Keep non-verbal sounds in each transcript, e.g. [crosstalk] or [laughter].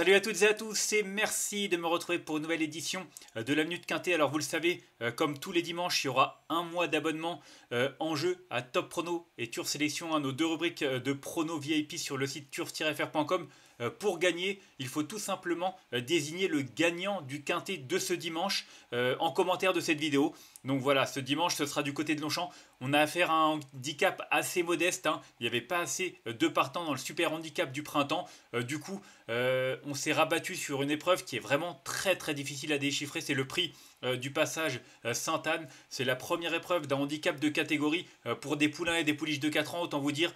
Salut à toutes et à tous et merci de me retrouver pour une nouvelle édition euh, de la Minute Quintée. Alors vous le savez, euh, comme tous les dimanches, il y aura un mois d'abonnement euh, en jeu à Top Prono et Turf Sélection, hein, nos deux rubriques de prono VIP sur le site turf-fr.com. Euh, pour gagner, il faut tout simplement euh, désigner le gagnant du quintet de ce dimanche euh, en commentaire de cette vidéo. Donc voilà, ce dimanche, ce sera du côté de Longchamp. On a affaire à un handicap assez modeste. Hein. Il n'y avait pas assez de partants dans le super handicap du printemps. du coup, on s'est rabattu sur une épreuve qui est vraiment très très difficile à déchiffrer. C'est le prix euh, du passage euh, Sainte-Anne. C'est la première épreuve d'un handicap de catégorie euh, pour des poulains et des pouliches de 4 ans. Autant vous dire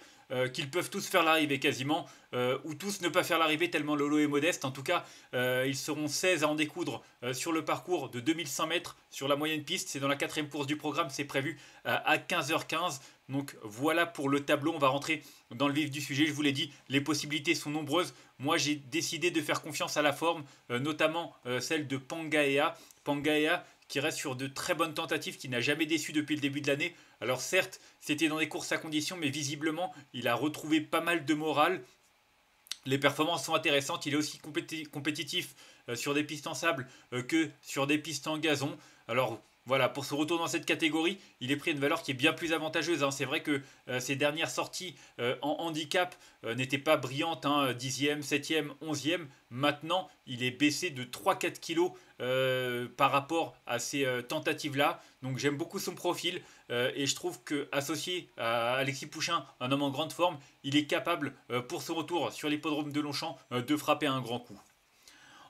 qu'ils peuvent tous faire l'arrivée quasiment, ou tous ne pas faire l'arrivée tellement Lolo est modeste. En tout cas, ils seront 16 à en découdre sur le parcours de 2100 mètres sur la moyenne piste. C'est dans la quatrième course du programme, c'est prévu à 15h15. Donc voilà pour le tableau, on va rentrer dans le vif du sujet. Je vous l'ai dit, les possibilités sont nombreuses. Moi j'ai décidé de faire confiance à la forme, notamment celle de Pangaea, Pangaea qui reste sur de très bonnes tentatives, qui n'a jamais déçu depuis le début de l'année. Alors certes, c'était dans des courses à condition, mais visiblement, il a retrouvé pas mal de morale. Les performances sont intéressantes, il est aussi compétitif euh, sur des pistes en sable euh, que sur des pistes en gazon. Alors voilà, pour ce retour dans cette catégorie, il est pris à une valeur qui est bien plus avantageuse. Hein. C'est vrai que ses euh, dernières sorties euh, en handicap euh, n'étaient pas brillantes, hein, 10e, 7e, 11e. Maintenant, il est baissé de 3-4 kilos par rapport à ces tentatives-là. Donc j'aime beaucoup son profil et je trouve que associé à Alexis Pouchin, un homme en grande forme, il est capable pour ce retour sur l'hippodrome de Longchamp de frapper un grand coup.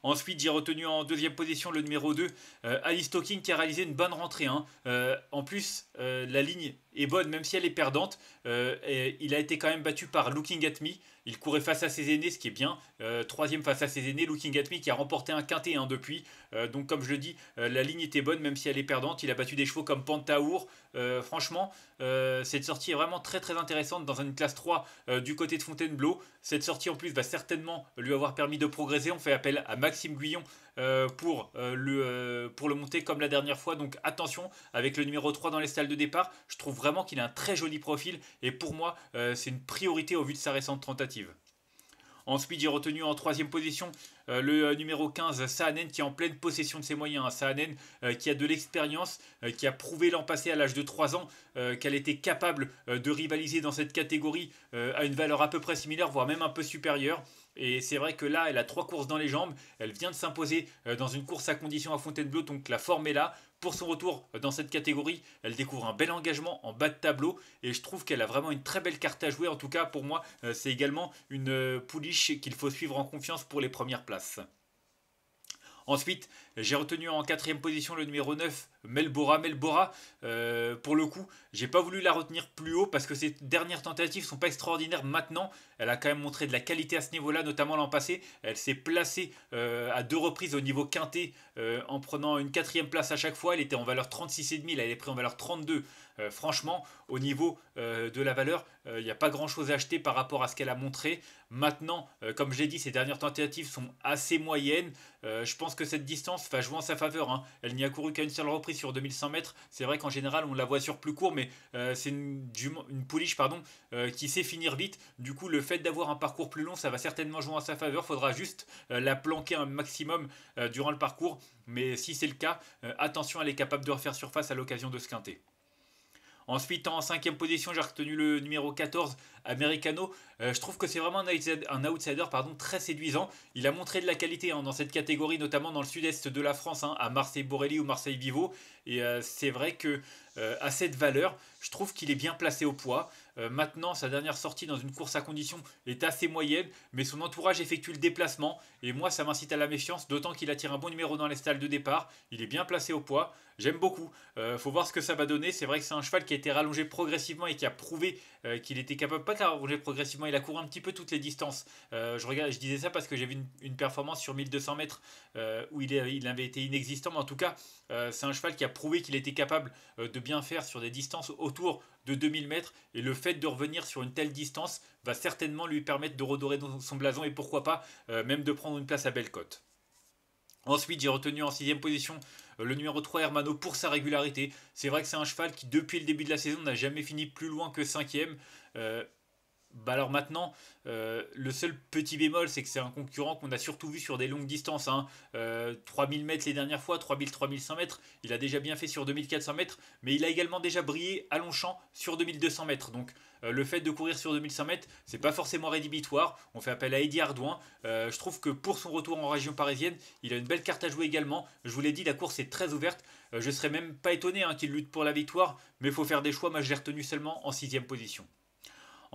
Ensuite, j'ai retenu en deuxième position le numéro 2, euh, Alice Ali qui a réalisé une bonne rentrée. Hein. Euh, en plus, euh, la ligne est bonne, même si elle est perdante. Euh, il a été quand même battu par Looking at Me. Il courait face à ses aînés, ce qui est bien. Euh, troisième face à ses aînés, Looking at Me qui a remporté un quintet un hein, depuis. Euh, donc comme je le dis, la ligne était bonne, même si elle est perdante. Il a battu des chevaux comme Pantaour. franchement, cette sortie est vraiment très très intéressante dans une classe 3 du côté de Fontainebleau. Cette sortie en plus va certainement lui avoir permis de progresser. On fait appel à Maxime Guyon euh, euh, euh, pour, le, monter comme la dernière fois. Donc attention, avec le numéro 3 dans les salles de départ, je trouve vraiment qu'il a un très joli profil et pour moi, c'est une priorité au vu de sa récente tentative. ensuite j'ai retenu en troisième position le numéro 15, Saanen, qui est en pleine possession de ses moyens. Hein. Saanen, qui a de l'expérience, qui a prouvé l'an passé à l'âge de 3 ans qu'elle était capable de rivaliser dans cette catégorie à une valeur à peu près similaire, voire même un peu supérieure. Et c'est vrai que là, elle a trois courses dans les jambes. Elle vient de s'imposer euh, dans une course à condition à Fontainebleau, donc la forme est là. Pour son retour euh, dans cette catégorie, elle découvre un bel engagement en bas de tableau et je trouve qu'elle a vraiment une très belle carte à jouer. En tout cas, pour moi, euh, c'est également une pouliche qu'il faut suivre en confiance pour les premières places. Ensuite, j'ai retenu en quatrième position le numéro 9, Melbora. Melbora, pour le coup, j'ai pas voulu la retenir plus haut parce que ses dernières tentatives sont pas extraordinaires maintenant. Elle a quand même montré de la qualité à ce niveau-là, notamment l'an passé. Elle s'est placée euh, à deux reprises au niveau quintet euh, en prenant une quatrième place à chaque fois. Elle était en valeur 36,5, là elle est prise en valeur 32. Euh, franchement, au niveau de la valeur, il n'y a pas grand-chose à acheter par rapport à ce qu'elle a montré. Maintenant, comme j'ai dit, ses dernières tentatives sont assez moyennes. je pense que cette distance va jouer en sa faveur. Hein. Elle n'y a couru qu'à une seule reprise sur 2100 mètres. C'est vrai qu'en général, on la voit sur plus court, mais c'est une, une pouliche pardon, qui sait finir vite. Du coup, le fait d'avoir un parcours plus long, ça va certainement jouer en sa faveur. Faudra juste euh, la planquer un maximum euh, durant le parcours. Mais si c'est le cas, euh, attention, elle est capable de refaire surface à l'occasion de ce quintet. Ensuite, en cinquième position, j'ai retenu le numéro 14, Americano. je trouve que c'est vraiment un outsider, pardon, très séduisant. Il a montré de la qualité hein, dans cette catégorie, notamment dans le sud-est de la France, hein, à Marseille-Borelli ou Marseille-Vivo. Et c'est vrai que à cette valeur, je trouve qu'il est bien placé au poids. Euh, maintenant, sa dernière sortie dans une course à condition est assez moyenne, mais son entourage effectue le déplacement, et moi ça m'incite à la méfiance, d'autant qu'il attire un bon numéro dans les stalles de départ, il est bien placé au poids, j'aime beaucoup, Il euh, faut voir ce que ça va donner, c'est vrai que c'est un cheval qui a été rallongé progressivement et qui a prouvé euh, qu'il était capable pas de la progressivement. Il a couru un petit peu toutes les distances. Euh, je, regarde, je disais ça parce que j'ai vu une, performance sur 1200 mètres euh, où il, avait été inexistant, mais en tout cas, c'est un cheval qui a prouvé qu'il était capable de bien faire sur des distances autour de 2000 mètres. Et le fait de revenir sur une telle distance va certainement lui permettre de redorer son blason et pourquoi pas même de prendre une place à Bellecote. Ensuite, j'ai retenu en sixième position euh, le numéro 3 Hermano pour sa régularité. C'est vrai que c'est un cheval qui, depuis le début de la saison, n'a jamais fini plus loin que cinquième. ème euh, bah alors maintenant, euh, le seul petit bémol, c'est que c'est un concurrent qu'on a surtout vu sur des longues distances. 3000 hein. euh, mètres les dernières fois, 3000, mètres. Il a déjà bien fait sur 2400 mètres, mais il a également déjà brillé à champ sur 2200 mètres. Donc euh, le fait de courir sur 2500 mètres, c'est pas forcément rédhibitoire. On fait appel à Eddy Ardouin. je trouve que pour son retour en région parisienne, il a une belle carte à jouer également. Je vous l'ai dit, la course est très ouverte. je serais même pas étonné hein, qu'il lutte pour la victoire, mais il faut faire des choix. Moi, j'ai retenu seulement en sixième position.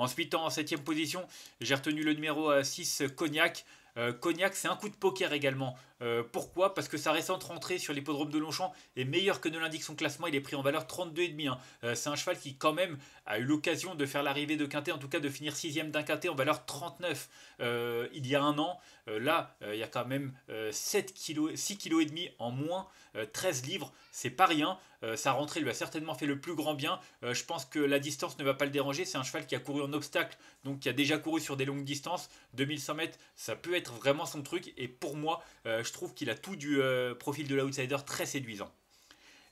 Ensuite, en 7 position, j'ai retenu le numéro 6, euh, Cognac. Euh, Cognac, c'est un coup de poker également. Euh, pourquoi Parce que sa récente rentrée sur l'hippodrome de Longchamp est meilleure que ne l'indique son classement. Il est pris en valeur 32,5. Hein. Euh, c'est un cheval qui, quand même, a eu l'occasion de faire l'arrivée de Quintet, en tout cas de finir sixième d'un Quintet en valeur 39 euh, il y a un an. là, il y a quand même 7 kg, kg en moins, 13 livres. C'est pas rien. sa rentrée lui a certainement fait le plus grand bien. je pense que la distance ne va pas le déranger. C'est un cheval qui a couru en obstacle, donc qui a déjà couru sur des longues distances. 2100 mètres, ça peut être vraiment son truc. Et pour moi, je je trouve qu'il a tout du euh, profil de l'outsider très séduisant.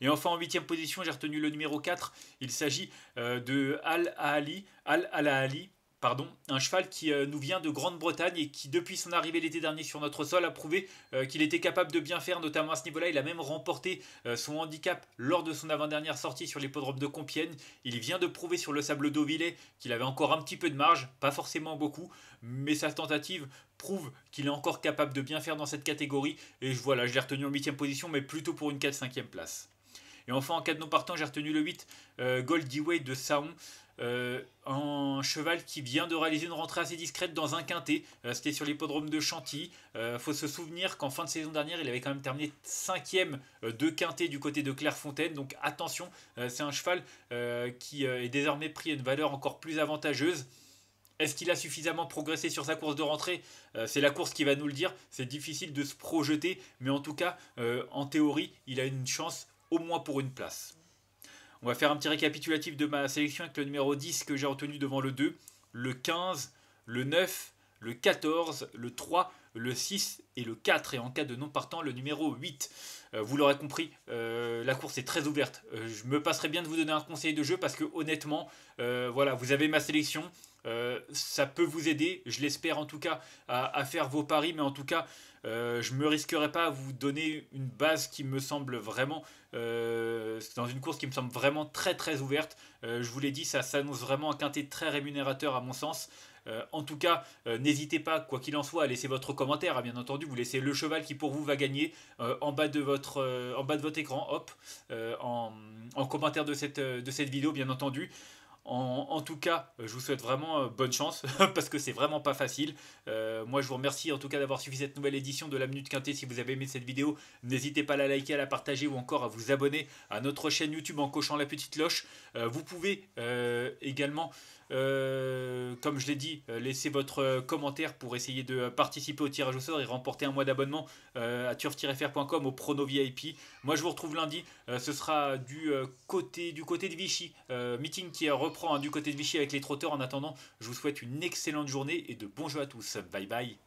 Et enfin, en huitième position, j'ai retenu le numéro 4. Il s'agit euh, de Al Ali, Al Ali, pardon, un cheval qui euh, nous vient de Grande-Bretagne et qui, depuis son arrivée l'été dernier sur notre sol, a prouvé qu'il était capable de bien faire, notamment à ce niveau-là. Il a même remporté son handicap lors de son avant-dernière sortie sur l'hippodrome de Compiègne. Il vient de prouver sur le sable d'Auvillet qu'il avait encore un petit peu de marge, pas forcément beaucoup, mais sa tentative prouve qu'il est encore capable de bien faire dans cette catégorie. Et voilà, je l'ai retenu en 8ème position, mais plutôt pour une 4-5ème place. Et enfin, en cas de non partant, j'ai retenu le 8, euh, Goldie Way de Saon. un euh, cheval qui vient de réaliser une rentrée assez discrète dans un quintet. qui euh, C'était sur l'hippodrome de Chantilly. il faut se souvenir qu'en fin de saison dernière, il avait quand même terminé 5ème de quintet du côté de Clairefontaine. Donc attention, c'est un cheval qui est désormais pris à une valeur encore plus avantageuse. Est-ce qu'il a suffisamment progressé sur sa course de rentrée euh, C'est la course qui va nous le dire. C'est difficile de se projeter, mais en tout cas, euh, en théorie, il a une chance au moins pour une place. On va faire un petit récapitulatif de ma sélection avec le numéro 10 que j'ai retenu devant le 2, le 15, le 9, le 14, le 3, le 6 et le 4. Et en cas de non partant, le numéro 8. Euh, vous l'aurez compris, la course est très ouverte. je me passerai bien de vous donner un conseil de jeu parce que honnêtement, voilà, vous avez ma sélection. Euh, ça peut vous aider, je l'espère en tout cas, à, faire vos paris, mais en tout cas, euh, je ne me risquerai pas à vous donner une base qui me semble vraiment, euh, dans une course qui me semble vraiment très très ouverte. je vous l'ai dit, ça s'annonce vraiment un quintet très rémunérateur à mon sens. en tout cas, n'hésitez pas, quoi qu'il en soit, à laisser votre commentaire, À hein, bien entendu, vous laissez le cheval qui pour vous va gagner en, bas de votre, en bas de votre écran, hop, en, commentaire de de cette vidéo, bien entendu. En, tout cas, euh, je vous souhaite vraiment euh, bonne chance [laughs] parce que c'est vraiment pas facile. Euh, moi, je vous remercie en tout cas d'avoir suivi cette nouvelle édition de la Minute Quintée. Si vous avez aimé cette vidéo, n'hésitez pas à la liker, à la partager ou encore à vous abonner à notre chaîne YouTube en cochant la petite cloche. vous pouvez également euh, comme je l'ai dit, euh, laissez votre euh, commentaire pour essayer de participer au tirage au sort et remporter un mois d'abonnement à turf-fr.com au prono VIP. Moi, je vous retrouve lundi. ce sera du côté du côté de Vichy, meeting qui reprend hein, du côté de Vichy avec les trotteurs. En attendant, je vous souhaite une excellente journée et de bons jeux à tous. Bye bye.